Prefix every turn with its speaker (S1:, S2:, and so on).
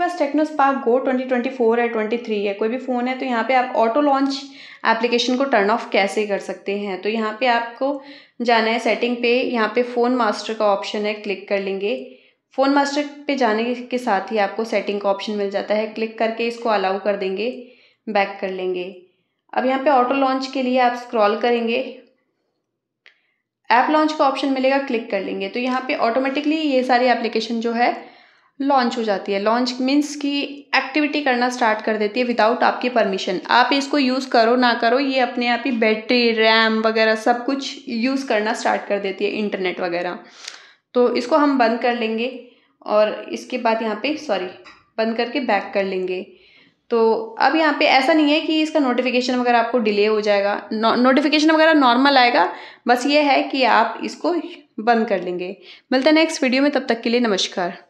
S1: पास Tecno Spark Go 2024 है 23 है कोई भी फ़ोन है तो यहाँ पे आप ऑटो लॉन्च एप्लीकेशन को टर्न ऑफ कैसे कर सकते हैं तो यहाँ पे आपको जाना है सेटिंग पे यहाँ पे फ़ोन मास्टर का ऑप्शन है क्लिक कर लेंगे फ़ोन मास्टर पे जाने के साथ ही आपको सेटिंग का ऑप्शन मिल जाता है क्लिक करके इसको अलाउ कर देंगे बैक कर लेंगे अब यहाँ पे ऑटो लॉन्च के लिए आप स्क्रॉल करेंगे ऐप लॉन्च का ऑप्शन मिलेगा क्लिक कर लेंगे तो यहाँ पे ऑटोमेटिकली ये सारी एप्लीकेशन जो है लॉन्च हो जाती है लॉन्च मीन्स कि एक्टिविटी करना स्टार्ट कर देती है विदाउट आपकी परमिशन आप इसको यूज़ करो ना करो ये अपने आप ही बैटरी रैम वगैरह सब कुछ यूज़ करना स्टार्ट कर देती है इंटरनेट वगैरह तो इसको हम बंद कर लेंगे और इसके बाद यहाँ पे सॉरी बंद करके बैक कर लेंगे तो अब यहाँ पे ऐसा नहीं है कि इसका नोटिफिकेशन वगैरह आपको डिले हो जाएगा नो, नोटिफिकेशन वगैरह नॉर्मल आएगा बस ये है कि आप इसको बंद कर लेंगे मिलते हैं नेक्स्ट वीडियो में तब तक के लिए नमस्कार